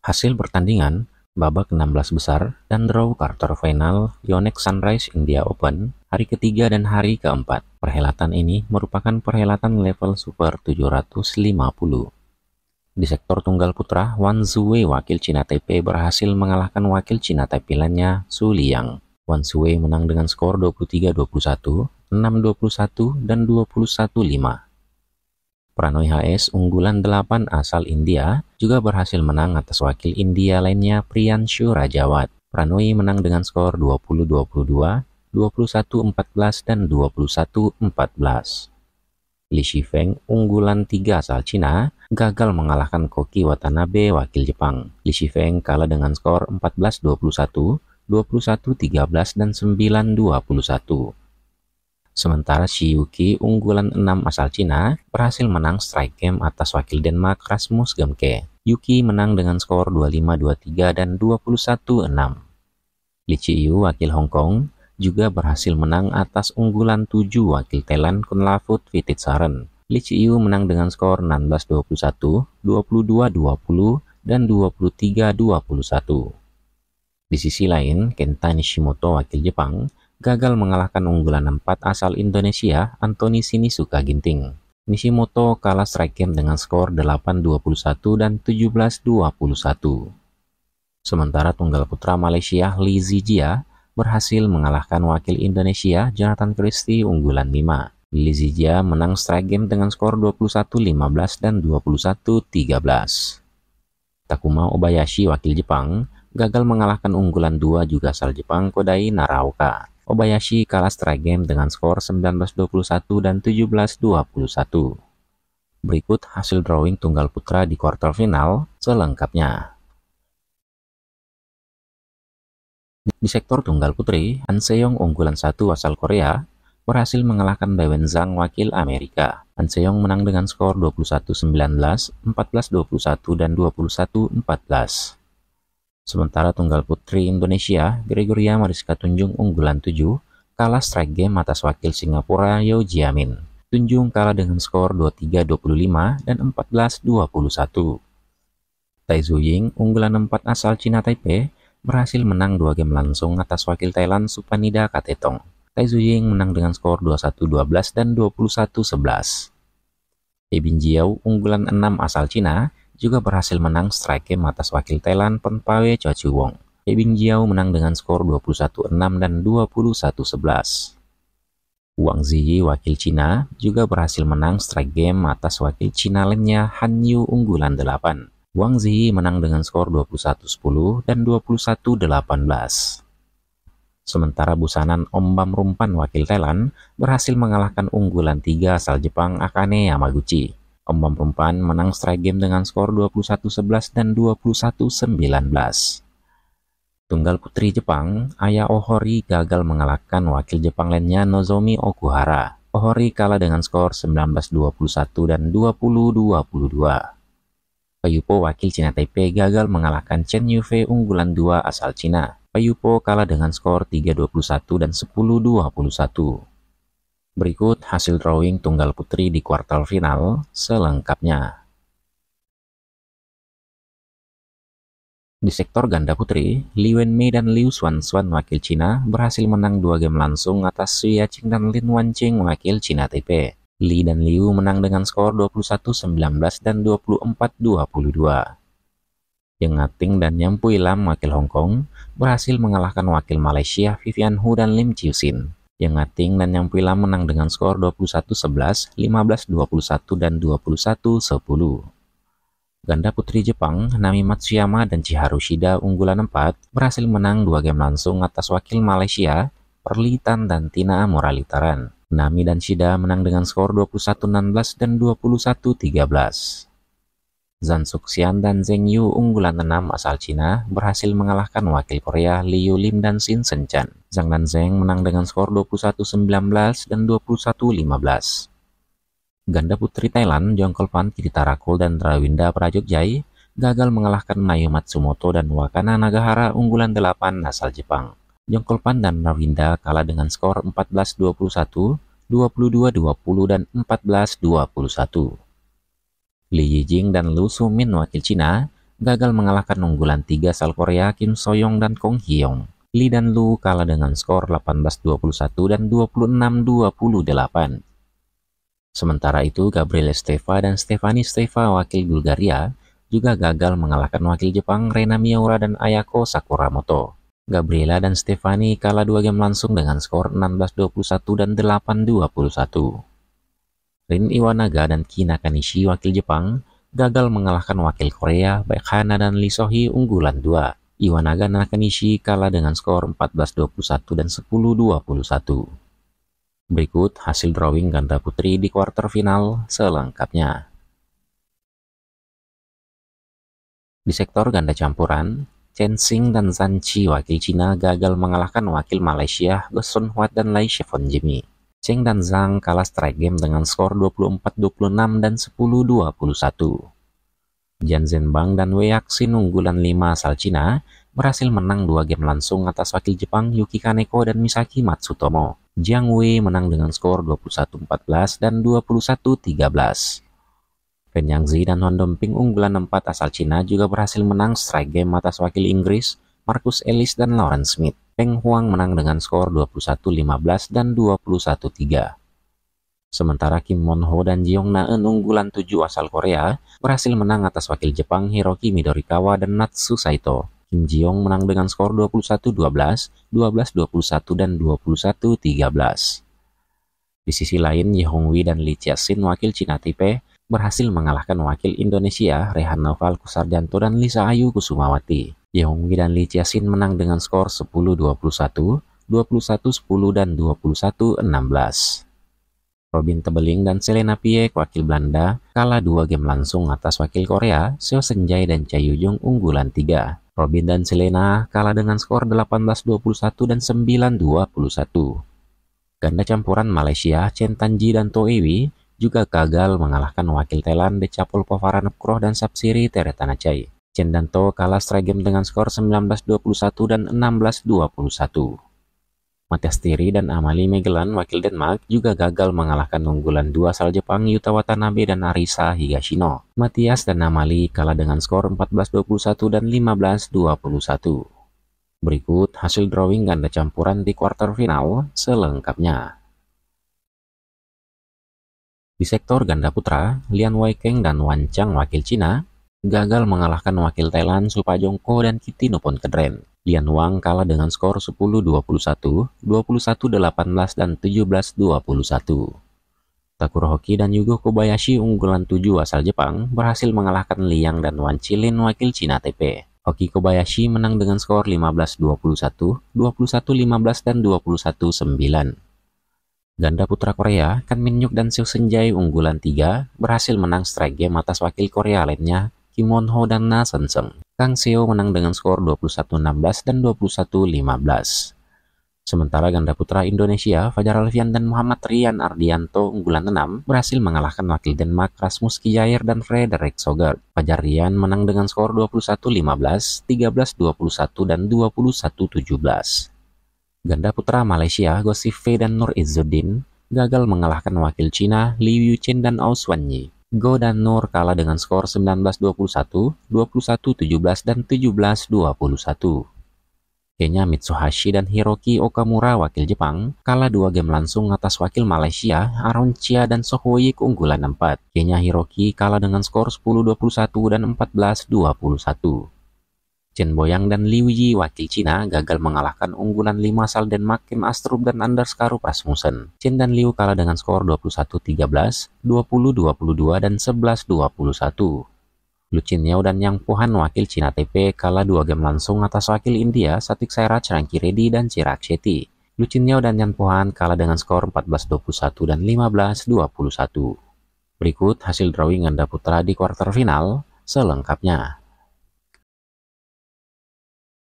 Hasil pertandingan, babak 16 besar dan draw quarter final Yonex Sunrise India Open hari ketiga dan hari keempat. Perhelatan ini merupakan perhelatan level Super 750. Di sektor tunggal putra, Wan Zui wakil Cina Taipei berhasil mengalahkan wakil Cina Taipei lainnya Su Liang. Wan Zuwei menang dengan skor 23-21, 6-21, dan 21-5. Pranoy HS unggulan 8 asal India juga berhasil menang atas wakil India lainnya Priyanshu Rajawat. Pranoy menang dengan skor 20-22, 21-14, dan 21-14. Li Shifeng, unggulan 3 asal Cina, gagal mengalahkan Koki Watanabe wakil Jepang. Li Shifeng kalah dengan skor 14-21, 21-13, dan 9-21. Sementara Yuki, unggulan 6 asal Cina, berhasil menang strike game atas wakil Denmark Rasmus Gemke. Yuki menang dengan skor 25-23 dan 21-6. Li Chiyu, wakil Hong Kong, juga berhasil menang atas unggulan 7 wakil Thailand Kunlafut Vititsaren. Li Chiyu menang dengan skor 16-21, 22-20, dan 23-21. Di sisi lain, Kenta Nishimoto wakil Jepang gagal mengalahkan unggulan 4 asal Indonesia, Anthony Sinisuka Ginting. Nishimoto kalah strike game dengan skor 8-21 dan 17-21. Sementara tunggal putra Malaysia Lee Zijia berhasil mengalahkan wakil Indonesia Jonathan Christie unggulan 5. Lee Zijia menang strike game dengan skor 21-15 dan 21-13. Takuma Obayashi wakil Jepang gagal mengalahkan unggulan 2 juga asal Jepang Kodai Naraoka. Kobayashi kalah straight game dengan skor 19-21 dan 17-21. Berikut hasil drawing tunggal putra di kuartal final selengkapnya. Di sektor tunggal putri, Han Seong unggulan satu asal Korea berhasil mengalahkan Baewen Zhang wakil Amerika. Han Seong menang dengan skor 21-19, 14-21, dan 21-14. Sementara tunggal putri Indonesia, Gregoria Mariska Tunjung unggulan 7, kalah strike game atas wakil Singapura Yeo Jiamin. Tunjung kalah dengan skor 23-25 dan 14-21. Tai Zhu Ying unggulan 4 asal Cina Taipei, berhasil menang dua game langsung atas wakil Thailand Supanida Katetong. Tai Zhu Ying menang dengan skor 21-12 dan 21-11. He Bin Jiao, unggulan 6 asal Cina, juga berhasil menang strike game atas wakil Thailand Penpawe Chachi Wong. Ebing Jiao menang dengan skor 21-6 dan 21-11. Wang Ziyi, wakil Cina, juga berhasil menang strike game atas wakil Cina lainnya Han Yu unggulan 8. Wang Ziyi menang dengan skor 21-10 dan 21-18. Sementara busanan Ombam Rumpan wakil Thailand berhasil mengalahkan unggulan 3 asal Jepang Akane Yamaguchi. Ombang perempuan menang strike game dengan skor 21-11 dan 21-19. Tunggal putri Jepang, Aya Ohori gagal mengalahkan wakil Jepang lainnya Nozomi Okuhara. Ohori kalah dengan skor 19-21 dan 20-22. Payupo wakil Cina Taipei gagal mengalahkan Chen Yufei unggulan 2 asal Cina. Payupo kalah dengan skor 3-21 dan 10-21. Berikut hasil drawing tunggal putri di kuartal final selengkapnya. Di sektor ganda putri, Li Wenmei dan Liu Xuan Xuan wakil Cina berhasil menang dua game langsung atas Xu Yaqing dan Lin Wanqing wakil Cina Taipei. Li dan Liu menang dengan skor 21-19 dan 24-22. Yang Ting dan Pui Ilam wakil Hong Kong berhasil mengalahkan wakil Malaysia Vivian Hu dan Lim Chiu Sin yang ngating dan yang Pila menang dengan skor 21-11, 15-21, dan 21-10 ganda putri Jepang, Nami Matsuyama dan Chiharu Shida unggulan 4 berhasil menang dua game langsung atas wakil Malaysia, Perlitan dan Tina Moralitaran. Nami dan Shida menang dengan skor 21-16 dan 21-13. Zhang Suxian dan Zheng Yu unggulan enam asal Cina berhasil mengalahkan wakil Korea Liu Lim dan Shin Sen Chan. Zhang dan Zheng menang dengan skor 21-19 dan 21-15. Ganda putri Thailand Jongkol Pan Rakul dan Rawinda Prajogjai gagal mengalahkan Mayu Matsumoto dan Wakana Nagahara unggulan 8 asal Jepang. Jongkol Pan dan Rawinda kalah dengan skor 14-21, 22-20 dan 14-21. Li Yijing dan Lu Su Min wakil Cina gagal mengalahkan unggulan tiga asal Korea Kim Soyong dan Kong Hyong. Li dan Lu kalah dengan skor 18-21 dan 26-28. Sementara itu, Gabriel Esteva dan Stefani Stefa wakil Bulgaria juga gagal mengalahkan wakil Jepang Rena Miura dan Ayako Sakuramoto. Gabriela dan Stefani kalah dua game langsung dengan skor 16-21 dan 8-21. Rin Iwanaga dan Kina Kanishi wakil Jepang gagal mengalahkan wakil Korea baik Hana dan Lee Sohee unggulan 2. Iwanaga dan Kanishi kalah dengan skor 14-21 dan 10-21. Berikut hasil drawing ganda putri di kuarter final selengkapnya. Di sektor ganda campuran, Chen Xing dan Zhang Qi wakil Cina gagal mengalahkan wakil Malaysia Gosun Huat dan Lai Shifon Jimmy. Cheng dan Zhang kalah strike game dengan skor 24-26 dan 10-21. Jian Zhenbang dan Wei Yaxin unggulan 5 asal Cina berhasil menang dua game langsung atas wakil Jepang Yuki Kaneko dan Misaki Matsutomo. Jiang Wei menang dengan skor 21-14 dan 21-13. Fan Yangzi dan Huan Dongping unggulan 4 asal Cina juga berhasil menang strike game atas wakil Inggris Marcus Ellis dan Lawrence Smith. Peng Huang menang dengan skor 21-15 dan 21-3. Sementara Kim Mon Ho dan Jeong Na unggulan 7 asal Korea berhasil menang atas wakil Jepang Hiroki Midorikawa dan Natsu Saito. Kim Ji Yong menang dengan skor 21-12, 12-21 dan 21-13. Di sisi lain, Yi Hongwi dan Lee Sin, wakil Cina Taipei berhasil mengalahkan wakil Indonesia Rehan Noval Kusarjanto dan Lisa Ayu Kusumawati. Yehongi dan Lee Chiasin menang dengan skor 10-21, 21-10 dan 21-16. Robin Tebeling dan Selena Pie, wakil Belanda, kalah dua game langsung atas wakil Korea, Seo Senjai dan Chae Yujung unggulan 3. Robin dan Selena kalah dengan skor 18-21 dan 9-21. Ganda campuran Malaysia, Chen Tanji dan Toewi juga gagal mengalahkan wakil Thailand Decapul Povaranapkroh dan Sapsiri Teretanachai. Chen Danto kalah straight game dengan skor 19-21 dan 16-21. Matias Tiri dan Amali Megelan, wakil Denmark, juga gagal mengalahkan unggulan dua asal Jepang Yuta Watanabe dan Arisa Higashino. Matias dan Amali kalah dengan skor 14-21 dan 15-21. Berikut hasil drawing ganda campuran di quarter final selengkapnya. Di sektor ganda putra, Lian Weikeng dan Wan Chang wakil Cina gagal mengalahkan wakil Thailand Supajongko dan Kitino Kedren. Lian Wang kalah dengan skor 10-21, 21-18, dan 17-21. Takuro Hoki dan Yugo Kobayashi unggulan 7 asal Jepang berhasil mengalahkan Liang dan Wan Chilin wakil Cina TP. Hoki Kobayashi menang dengan skor 15-21, 21-15, dan 21-9. Ganda putra Korea, Kan Min Yuk dan Seo Senjai unggulan 3 berhasil menang strike game atas wakil Korea lainnya Kimonho dan Na Kang Seo menang dengan skor 21-16 dan 21-15. Sementara ganda putra Indonesia, Fajar Alfian dan Muhammad Rian Ardianto unggulan 6 berhasil mengalahkan wakil Denmark Rasmus Kijair dan Frederik Sogard. Fajar Rian menang dengan skor 21-15, 13-21, dan 21-17. Ganda putra Malaysia, Gosif dan Nur Izzuddin gagal mengalahkan wakil Cina Liu Yuchen dan Au Yi. Go dan Nur kalah dengan skor 19-21, 21-17, dan 17-21. Kenya Mitsuhashi dan Hiroki Okamura wakil Jepang kalah dua game langsung atas wakil Malaysia Aaron Chia dan Sohwoyi keunggulan 4. Kenya Hiroki kalah dengan skor 10-21 dan 14-21. Chen Boyang dan Liu Yi wakil Cina gagal mengalahkan unggulan lima asal Denmark Kim Astrup dan Anders Karup Asmussen. Chen dan Liu kalah dengan skor 21-13, 20-22 dan 11-21. Lu Chin Yao dan Yang Puhan wakil Cina TP kalah dua game langsung atas wakil India Satik Sairaj Rangki Reddy dan Chirag Shetty. Lu Chin Yao dan Yang Puhan kalah dengan skor 14-21 dan 15-21. Berikut hasil drawing anda putra di quarter final selengkapnya.